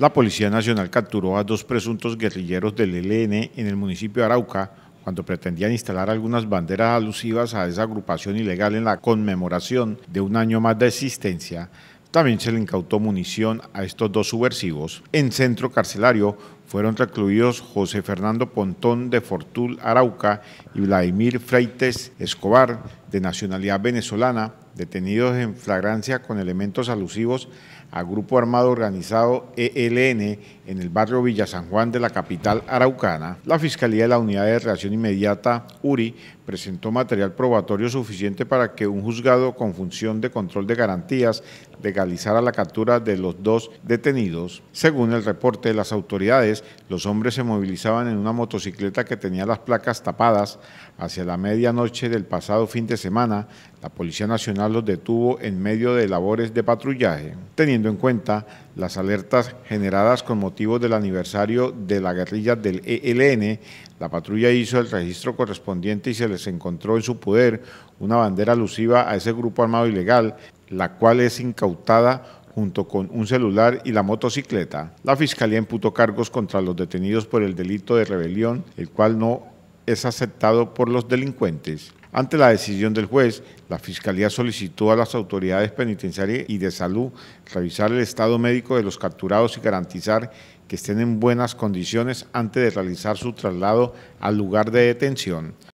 La Policía Nacional capturó a dos presuntos guerrilleros del ELN en el municipio de Arauca cuando pretendían instalar algunas banderas alusivas a esa agrupación ilegal en la conmemoración de un año más de existencia. También se le incautó munición a estos dos subversivos. En centro carcelario fueron recluidos José Fernando Pontón de Fortul Arauca y Vladimir Freites Escobar de nacionalidad venezolana, detenidos en flagrancia con elementos alusivos a Grupo Armado Organizado ELN en el barrio Villa San Juan de la capital araucana, la Fiscalía de la Unidad de Reacción Inmediata, URI, presentó material probatorio suficiente para que un juzgado con función de control de garantías legalizara la captura de los dos detenidos. Según el reporte de las autoridades, los hombres se movilizaban en una motocicleta que tenía las placas tapadas hacia la medianoche del pasado fin de semana la Policía Nacional los detuvo en medio de labores de patrullaje, teniendo en cuenta las alertas generadas con motivo del aniversario de la guerrilla del ELN. La patrulla hizo el registro correspondiente y se les encontró en su poder una bandera alusiva a ese grupo armado ilegal, la cual es incautada junto con un celular y la motocicleta. La Fiscalía imputó cargos contra los detenidos por el delito de rebelión, el cual no es aceptado por los delincuentes. Ante la decisión del juez, la Fiscalía solicitó a las autoridades penitenciarias y de salud revisar el estado médico de los capturados y garantizar que estén en buenas condiciones antes de realizar su traslado al lugar de detención.